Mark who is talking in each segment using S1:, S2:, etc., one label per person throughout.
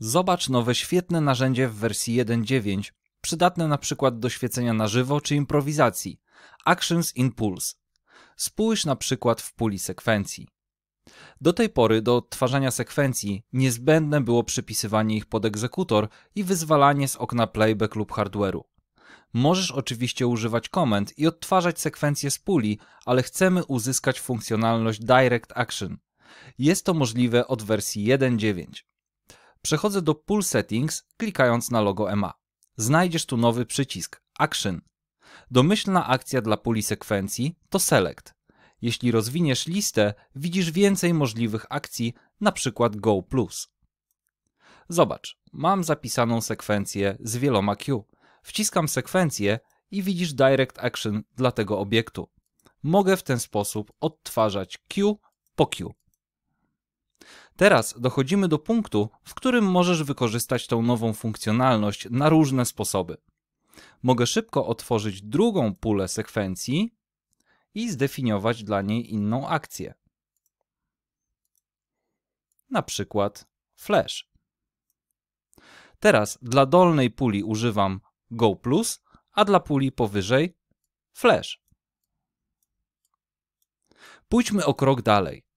S1: Zobacz nowe świetne narzędzie w wersji 1.9, przydatne na przykład do świecenia na żywo czy improwizacji. Actions in Pulse. Spójrz na przykład w puli sekwencji. Do tej pory do odtwarzania sekwencji niezbędne było przypisywanie ich pod egzekutor i wyzwalanie z okna playback lub hardware'u. Możesz oczywiście używać komend i odtwarzać sekwencje z puli, ale chcemy uzyskać funkcjonalność Direct Action. Jest to możliwe od wersji 1.9 przechodzę do Pool Settings, klikając na logo EMA. Znajdziesz tu nowy przycisk Action. Domyślna akcja dla puli sekwencji to Select. Jeśli rozwiniesz listę, widzisz więcej możliwych akcji, np. Go+. Zobacz, mam zapisaną sekwencję z wieloma Q. Wciskam sekwencję i widzisz Direct Action dla tego obiektu. Mogę w ten sposób odtwarzać Q po Q. Teraz dochodzimy do punktu, w którym możesz wykorzystać tą nową funkcjonalność na różne sposoby. Mogę szybko otworzyć drugą pulę sekwencji i zdefiniować dla niej inną akcję. Na przykład flash. Teraz dla dolnej puli używam Go+, plus, a dla puli powyżej Flash. Pójdźmy o krok dalej.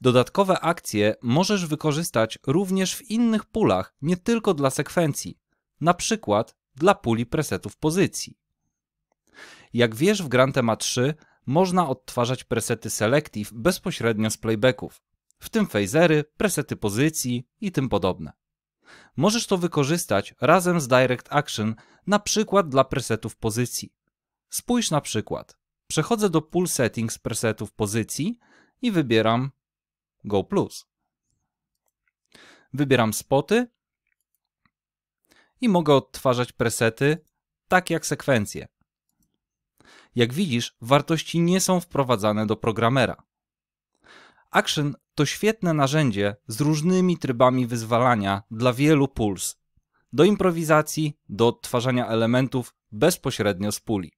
S1: Dodatkowe akcje możesz wykorzystać również w innych pulach, nie tylko dla sekwencji, na przykład dla puli presetów pozycji. Jak wiesz w Grantema 3 można odtwarzać presety Selective bezpośrednio z playbacków, w tym phasery, presety pozycji i tym podobne. Możesz to wykorzystać razem z Direct Action, na przykład dla presetów pozycji. Spójrz na przykład. Przechodzę do Pull Settings presetów pozycji i wybieram go Plus. Wybieram spoty i mogę odtwarzać presety tak jak sekwencje. Jak widzisz, wartości nie są wprowadzane do programera. Action to świetne narzędzie z różnymi trybami wyzwalania dla wielu puls. Do improwizacji, do odtwarzania elementów bezpośrednio z puli.